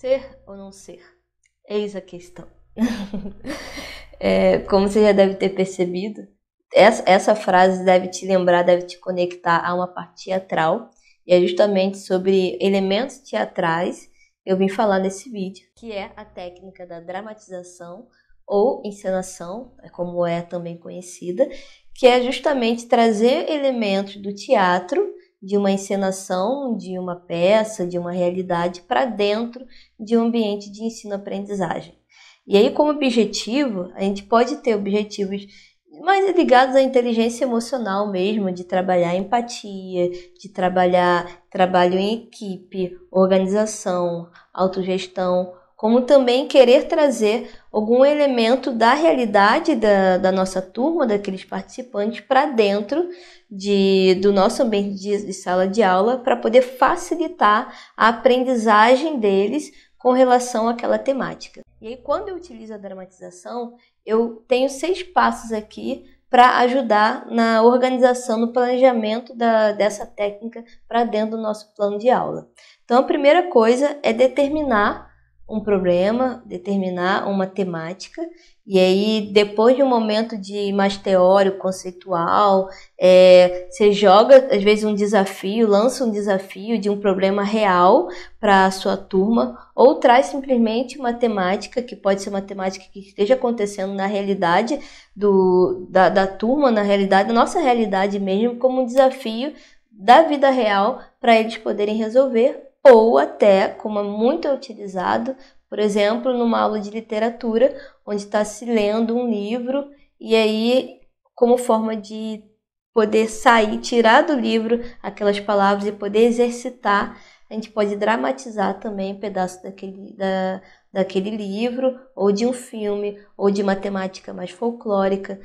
Ser ou não ser? Eis a questão. é, como você já deve ter percebido, essa, essa frase deve te lembrar, deve te conectar a uma parte teatral. E é justamente sobre elementos teatrais eu vim falar nesse vídeo, que é a técnica da dramatização ou encenação, é como é também conhecida, que é justamente trazer elementos do teatro de uma encenação, de uma peça, de uma realidade para dentro de um ambiente de ensino-aprendizagem. E aí, como objetivo, a gente pode ter objetivos mais ligados à inteligência emocional mesmo, de trabalhar empatia, de trabalhar trabalho em equipe, organização, autogestão, como também querer trazer algum elemento da realidade da, da nossa turma, daqueles participantes, para dentro de, do nosso ambiente de, de sala de aula, para poder facilitar a aprendizagem deles com relação àquela temática. E aí, quando eu utilizo a dramatização, eu tenho seis passos aqui para ajudar na organização, no planejamento da, dessa técnica para dentro do nosso plano de aula. Então, a primeira coisa é determinar um problema, determinar uma temática, e aí depois de um momento de mais teórico, conceitual, é, você joga às vezes um desafio, lança um desafio de um problema real para a sua turma, ou traz simplesmente uma temática, que pode ser uma temática que esteja acontecendo na realidade do, da, da turma, na realidade, da nossa realidade mesmo, como um desafio da vida real para eles poderem resolver ou até, como é muito utilizado, por exemplo, numa aula de literatura, onde está se lendo um livro e aí, como forma de poder sair, tirar do livro aquelas palavras e poder exercitar, a gente pode dramatizar também um pedaço daquele, da, daquele livro, ou de um filme, ou de matemática mais folclórica.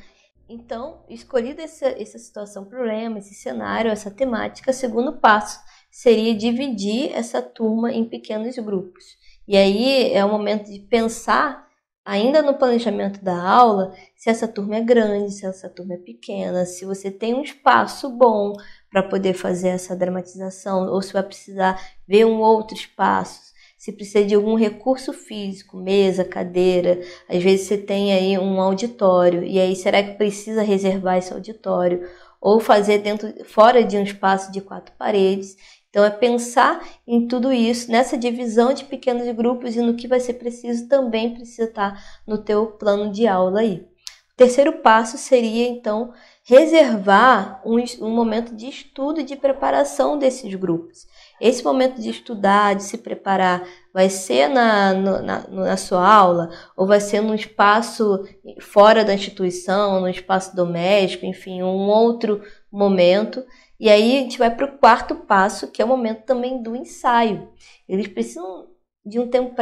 Então, escolhida essa, essa situação, problema, esse cenário, essa temática, segundo passo seria dividir essa turma em pequenos grupos. E aí é o momento de pensar, ainda no planejamento da aula, se essa turma é grande, se essa turma é pequena, se você tem um espaço bom para poder fazer essa dramatização, ou se vai precisar ver um outro espaço se precisa de algum recurso físico, mesa, cadeira, às vezes você tem aí um auditório, e aí será que precisa reservar esse auditório? Ou fazer dentro, fora de um espaço de quatro paredes. Então é pensar em tudo isso, nessa divisão de pequenos grupos e no que vai ser preciso também precisa estar no teu plano de aula aí. O terceiro passo seria então reservar um, um momento de estudo e de preparação desses grupos. Esse momento de estudar, de se preparar, vai ser na, na, na, sua aula ou vai ser num espaço fora da instituição, num espaço doméstico, enfim, um outro momento e aí a gente vai para o quarto passo, que é o momento também do ensaio. Eles precisam de um tempo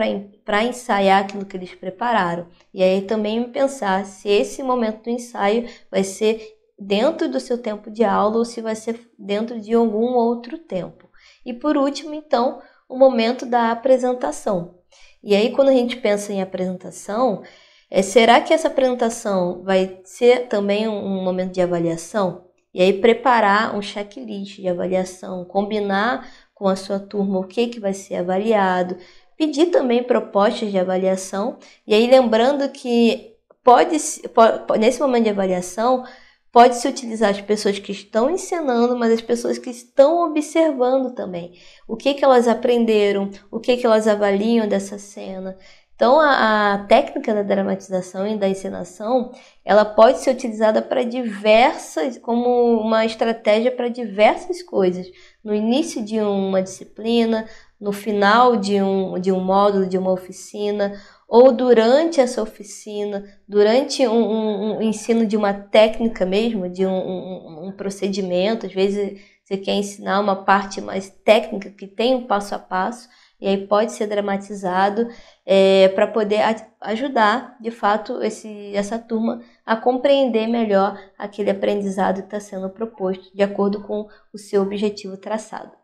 para ensaiar aquilo que eles prepararam. E aí também pensar se esse momento do ensaio vai ser dentro do seu tempo de aula ou se vai ser dentro de algum outro tempo. E por último, então, o momento da apresentação. E aí quando a gente pensa em apresentação, é, será que essa apresentação vai ser também um momento de avaliação? E aí preparar um checklist de avaliação, combinar com a sua turma o que, que vai ser avaliado, pedir também propostas de avaliação. E aí lembrando que pode, pode nesse momento de avaliação pode se utilizar as pessoas que estão ensinando, mas as pessoas que estão observando também. O que que elas aprenderam? O que que elas avaliam dessa cena? Então, a, a, técnica da dramatização e da encenação, ela pode ser utilizada para diversas, como uma estratégia para diversas coisas. No início de uma disciplina, no final de um, de um módulo, de uma oficina, ou durante essa oficina, durante um, um, um ensino de uma técnica mesmo, de um, um procedimento, às vezes você quer ensinar uma parte mais técnica que tem um passo a passo, e aí pode ser dramatizado é, para poder ajudar, de fato, esse, essa turma a compreender melhor aquele aprendizado que está sendo proposto, de acordo com o seu objetivo traçado.